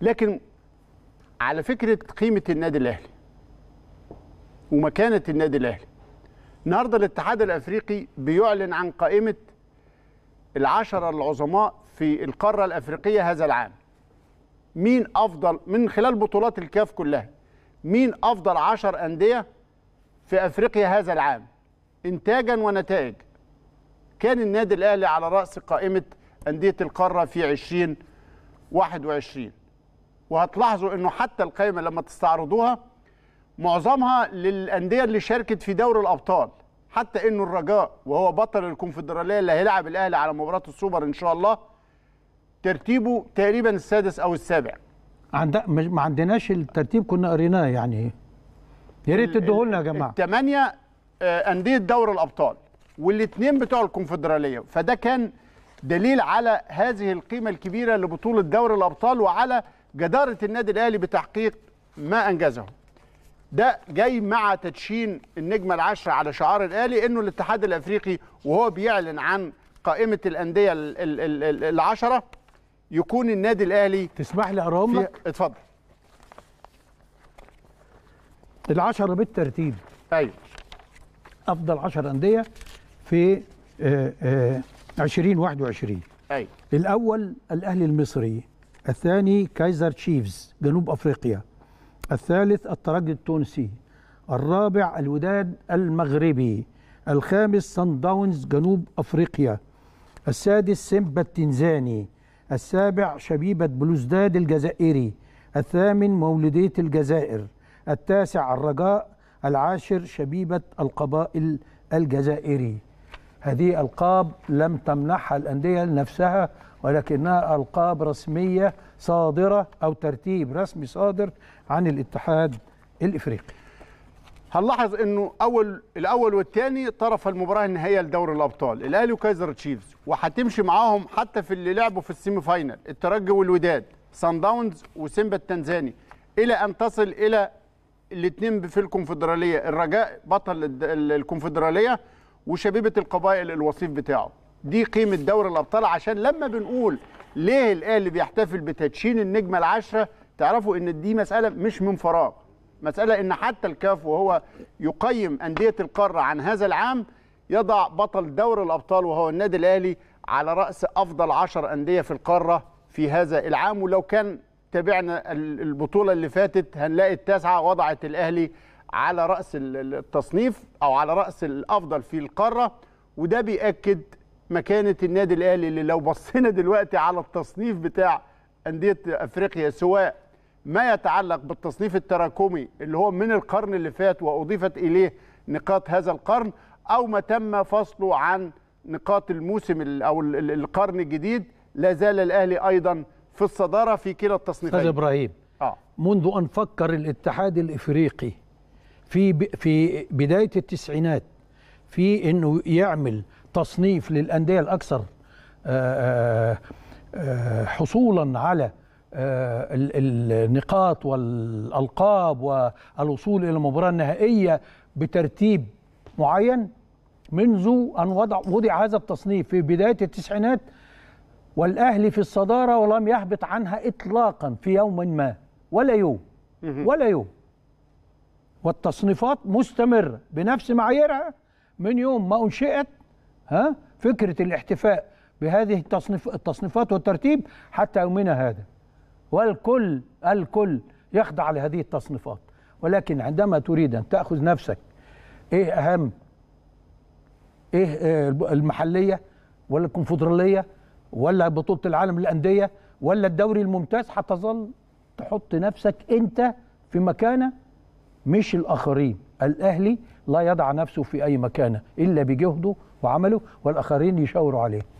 لكن على فكره قيمه النادي الاهلي ومكانه النادي الاهلي النهارده الاتحاد الافريقي بيعلن عن قائمه العشره العظماء في القاره الافريقيه هذا العام مين افضل من خلال بطولات الكاف كلها مين افضل عشر انديه في افريقيا هذا العام انتاجا ونتائج كان النادي الاهلي على راس قائمه انديه القاره في 2021 وهتلاحظوا انه حتى القائمه لما تستعرضوها معظمها للانديه اللي شاركت في دوري الابطال حتى انه الرجاء وهو بطل الكونفدراليه اللي هيلعب الاهلي على مباراه السوبر ان شاء الله ترتيبه تقريبا السادس او السابع عند ما عندناش الترتيب كنا قريناه يعني يا ريت تديهولنا يا جماعه الثمانيه آه، انديه دوري الابطال والاثنين بتوع الكونفدراليه فده كان دليل على هذه القيمه الكبيره لبطوله دوري الابطال وعلى جدارة النادي الأهلي بتحقيق ما أنجزه ده جاي مع تدشين النجمة العشرة على شعار الأهلي إنه الاتحاد الأفريقي وهو بيعلن عن قائمة الأندية العشرة يكون النادي الأهلي تسمح لي أراهم لك؟ اتفضل العشرة بالترتيب أيوه أفضل 10 أندية في 2021 آه، آه، أيوه الأول الأهلي المصري الثاني كايزر تشيفز جنوب أفريقيا الثالث الترجي التونسي الرابع الوداد المغربي الخامس سان داونز جنوب أفريقيا السادس سيمبا التنزاني السابع شبيبة بلوزداد الجزائري الثامن مولودية الجزائر التاسع الرجاء العاشر شبيبة القبائل الجزائري هذه ألقاب لم تمنحها الأندية لنفسها ولكنها ألقاب رسمية صادرة أو ترتيب رسمي صادر عن الاتحاد الإفريقي هنلاحظ انه اول الاول والثاني طرف المباراه النهائيه لدوري الابطال الاهلي وكايزر تشيفز وهتمشي معاهم حتى في اللي لعبوا في السيمي فاينل الترجي والوداد سان داونز وسيمبا التنزاني الى ان تصل الى الاثنين في الكونفدراليه الرجاء بطل الكونفدراليه وشبيبه القبائل الوصيف بتاعه دي قيمه دوري الابطال عشان لما بنقول ليه الاهلي بيحتفل بتدشين النجمه العاشره تعرفوا ان دي مساله مش من فراغ مساله ان حتى الكاف وهو يقيم انديه القاره عن هذا العام يضع بطل دوري الابطال وهو النادي الاهلي على راس افضل عشر انديه في القاره في هذا العام ولو كان تابعنا البطوله اللي فاتت هنلاقي التاسعه وضعت الاهلي على راس التصنيف او على راس الافضل في القاره وده بياكد مكانه النادي الاهلي اللي لو بصينا دلوقتي على التصنيف بتاع انديه افريقيا سواء ما يتعلق بالتصنيف التراكمي اللي هو من القرن اللي فات واضيفت اليه نقاط هذا القرن او ما تم فصله عن نقاط الموسم او القرن الجديد لا زال الاهلي ايضا في الصداره في كلا التصنيفين استاذ ابراهيم آه. منذ ان فكر الاتحاد الافريقي في في بدايه التسعينات في انه يعمل تصنيف للانديه الاكثر آه، آه، آه، حصولا على النقاط والالقاب والوصول الى المباراه النهائيه بترتيب معين منذ ان وضع وضع هذا التصنيف في بدايه التسعينات والاهلي في الصداره ولم يهبط عنها اطلاقا في يوم ما ولا يوم ولا يوم والتصنيفات مستمرة بنفس معاييرها من يوم ما أنشئت ها فكرة الاحتفاء بهذه التصنيف التصنيفات والترتيب حتى يومنا هذا والكل الكل يخضع لهذه التصنيفات ولكن عندما تريد أن تأخذ نفسك إيه أهم إيه آه، المحلية ولا الكونفدرالية ولا بطولة العالم للأندية ولا الدوري الممتاز هتظل تحط نفسك أنت في مكانه مش الآخرين الأهلي لا يضع نفسه في أي مكانة إلا بجهده وعمله والآخرين يشاوروا عليه